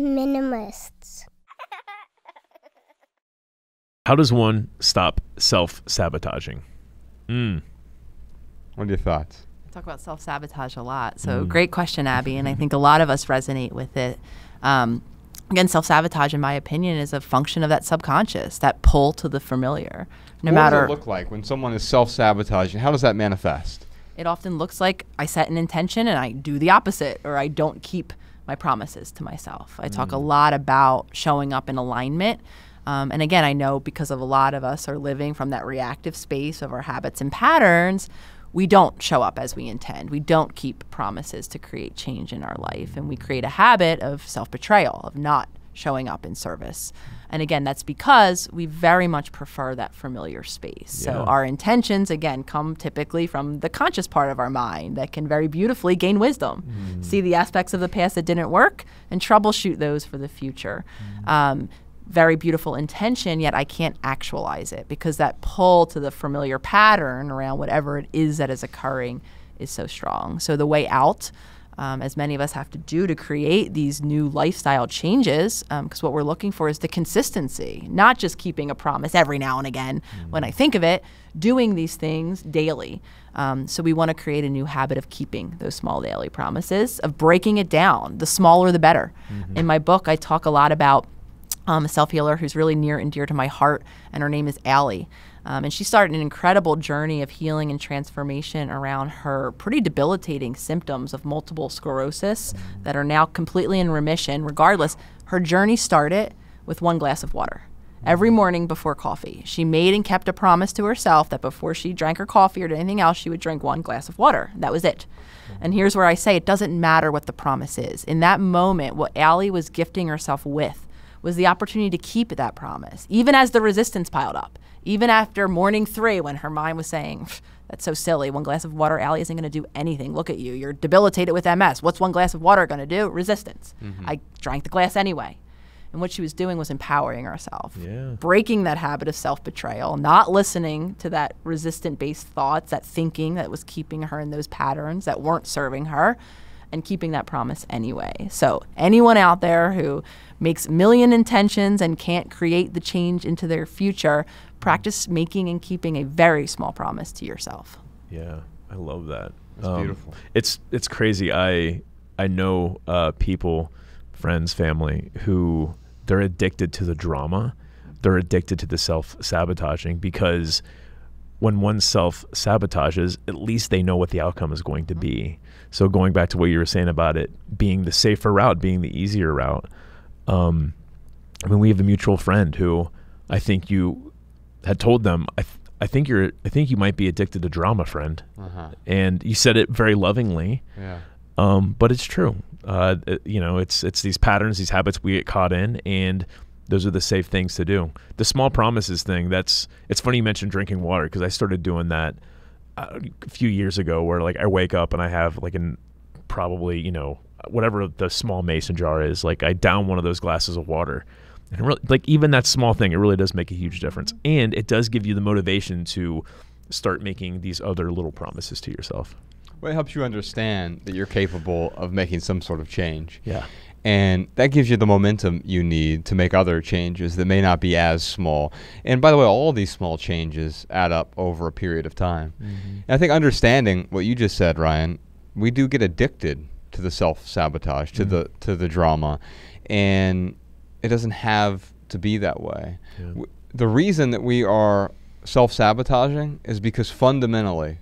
minimalists. How does one stop self sabotaging? Mm. What are your thoughts? I talk about self sabotage a lot. So, mm. great question, Abby. And I think a lot of us resonate with it. Um, again, self sabotage, in my opinion, is a function of that subconscious, that pull to the familiar. No what matter. What does it look like when someone is self sabotaging? How does that manifest? It often looks like I set an intention and I do the opposite, or I don't keep my promises to myself. I mm. talk a mm. lot about showing up in alignment. Um, and again, I know because of a lot of us are living from that reactive space of our habits and patterns, we don't show up as we intend. We don't keep promises to create change in our life. And we create a habit of self betrayal, of not showing up in service. And again, that's because we very much prefer that familiar space. Yeah. So our intentions, again, come typically from the conscious part of our mind that can very beautifully gain wisdom, mm. see the aspects of the past that didn't work, and troubleshoot those for the future. Mm. Um, very beautiful intention, yet I can't actualize it because that pull to the familiar pattern around whatever it is that is occurring is so strong. So the way out um, as many of us have to do to create these new lifestyle changes, because um, what we're looking for is the consistency, not just keeping a promise every now and again mm -hmm. when I think of it, doing these things daily. Um, so we want to create a new habit of keeping those small daily promises, of breaking it down. The smaller, the better. Mm -hmm. In my book, I talk a lot about um, a self healer who's really near and dear to my heart, and her name is Allie. Um, and she started an incredible journey of healing and transformation around her pretty debilitating symptoms of multiple sclerosis that are now completely in remission. Regardless, her journey started with one glass of water. Every morning before coffee, she made and kept a promise to herself that before she drank her coffee or did anything else, she would drink one glass of water. That was it. And here's where I say it doesn't matter what the promise is. In that moment, what Allie was gifting herself with was the opportunity to keep that promise, even as the resistance piled up, even after morning three when her mind was saying, that's so silly. One glass of water, Allie, isn't going to do anything. Look at you. You're debilitated with MS. What's one glass of water going to do? Resistance. Mm-hmm. I drank the glass anyway. And what she was doing was empowering herself, yeah. breaking that habit of self betrayal, not listening to that resistant based thoughts, that thinking that was keeping her in those patterns that weren't serving her, and keeping that promise anyway. So, anyone out there who makes million intentions and can't create the change into their future, practice making and keeping a very small promise to yourself. Yeah, I love that. It's um, beautiful. It's it's crazy. I I know uh, people, friends, family who they're addicted to the drama. They're addicted to the self sabotaging because when one self sabotages, at least they know what the outcome is going to be. So going back to what you were saying about it being the safer route, being the easier route. Um, I mean, we have a mutual friend who I think you had told them, I, th I think you're, I think you might be addicted to drama, friend. Uh -huh. And you said it very lovingly. Yeah. Um, but it's true. Uh, you know, it's it's these patterns, these habits we get caught in, and those are the safe things to do. The small promises thing, that's it's funny you mentioned drinking water because I started doing that uh, a few years ago where like I wake up and I have like an probably, you know, whatever the small mason jar is, like I down one of those glasses of water. And really, like even that small thing, it really does make a huge difference. Mm-hmm. And it does give you the motivation to start making these other little promises to yourself. Well, it helps you understand that you're capable of making some sort of change. Yeah. And that gives you the momentum you need to make other changes that may not be as small. And by the way, all these small changes add up over a period of time. Mm-hmm. I think understanding what you just said, Ryan, we do get addicted to the self sabotage, to mm-hmm. the to the drama, and it doesn't have to be that way. Yeah. W- the reason that we are self sabotaging is because fundamentally,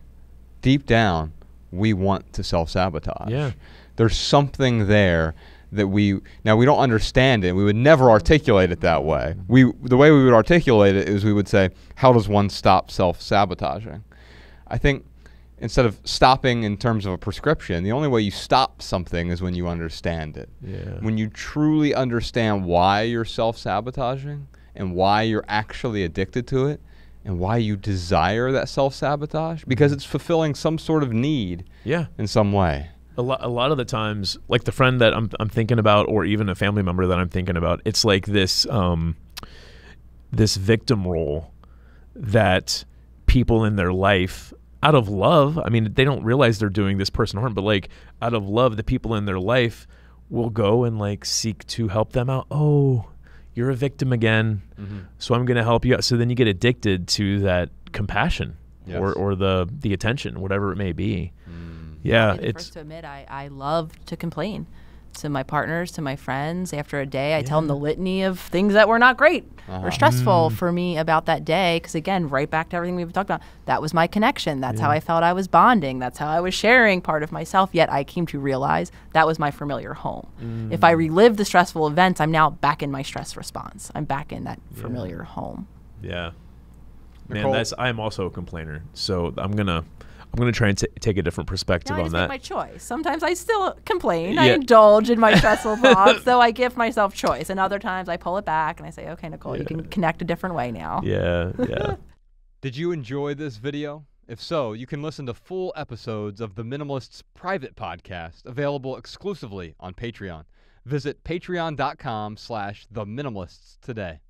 deep down, we want to self sabotage. Yeah. There's something there that we now we don't understand it. We would never articulate it that way. We the way we would articulate it is we would say, "How does one stop self-sabotaging?" I think instead of stopping in terms of a prescription, the only way you stop something is when you understand it. Yeah. When you truly understand why you're self-sabotaging and why you're actually addicted to it, and why you desire that self sabotage because mm-hmm. it's fulfilling some sort of need yeah. in some way a lot, a lot of the times, like the friend that I'm, I'm thinking about, or even a family member that I'm thinking about, it's like this, um, this victim role that people in their life out of love. I mean, they don't realize they're doing this person harm, but like out of love, the people in their life will go and like seek to help them out. Oh, you're a victim again. Mm -hmm. So I'm going to help you out. So then you get addicted to that compassion yes. or, or the, the attention, whatever it may be. Yeah, it's first to admit I, I love to complain to my partners, to my friends. After a day, I yeah. tell them the litany of things that were not great uh, or uh-huh. stressful mm. for me about that day. Because again, right back to everything we've talked about, that was my connection. That's yeah. how I felt I was bonding. That's how I was sharing part of myself. Yet I came to realize that was my familiar home. Mm. If I relive the stressful events, I'm now back in my stress response. I'm back in that yeah. familiar home. Yeah. Man, Nicole? that's I'm also a complainer. So I'm gonna I'm going to try and take a different perspective now on that. my choice. Sometimes I still complain. Yeah. I indulge in my trestle thoughts, so I give myself choice. And other times I pull it back and I say, okay, Nicole, yeah. you can connect a different way now. Yeah, yeah. Did you enjoy this video? If so, you can listen to full episodes of The Minimalist's private podcast available exclusively on Patreon. Visit patreon.com slash The Minimalists today.